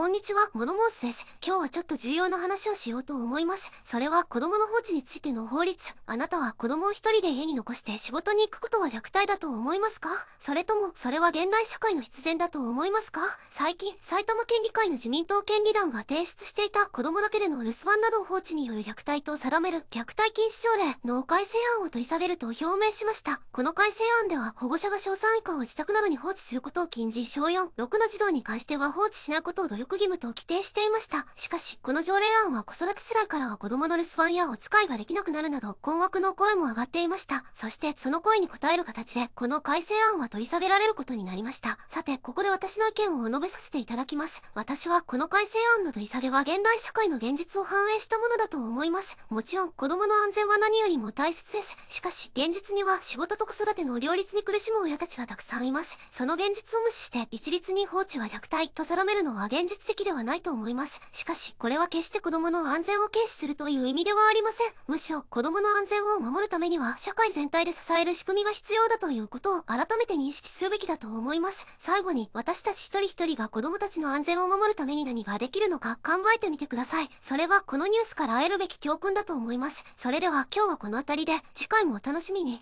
こんにちは、モノモースです。今日はちょっと重要な話をしようと思います。それは子供の放置についての法律。あなたは子供を一人で家に残して仕事に行くことは虐待だと思いますかそれとも、それは現代社会の必然だと思いますか最近、埼玉県議会の自民党県議団が提出していた子供だけでの留守番などを放置による虐待と定める虐待禁止条例の改正案を取り下げると表明しました。この改正案では保護者が小3以下を自宅などに放置することを禁じ、小4、6の児童に関しては放置しないことを努力職義務と規定していました。しかし、この条例案は子育て世代からは子供の留守番やお使いができなくなるなど困惑の声も上がっていました。そしてその声に応える形で、この改正案は取り下げられることになりました。さて、ここで私の意見を述べさせていただきます。私はこの改正案の取り下げは現代社会の現実を反映したものだと思います。もちろん、子供の安全は何よりも大切です。しかし、現実には仕事と子育ての両立に苦しむ親たちがたくさんいます。その現実を無視して、一律に放置は虐待と定めるのは現実術的ではないと思います。しかし、これは決して子供の安全を軽視するという意味ではありません。むしろ、子供の安全を守るためには、社会全体で支える仕組みが必要だということを改めて認識するべきだと思います。最後に、私たち一人一人が子供たちの安全を守るために何ができるのか考えてみてください。それはこのニュースから得るべき教訓だと思います。それでは今日はこの辺りで、次回もお楽しみに。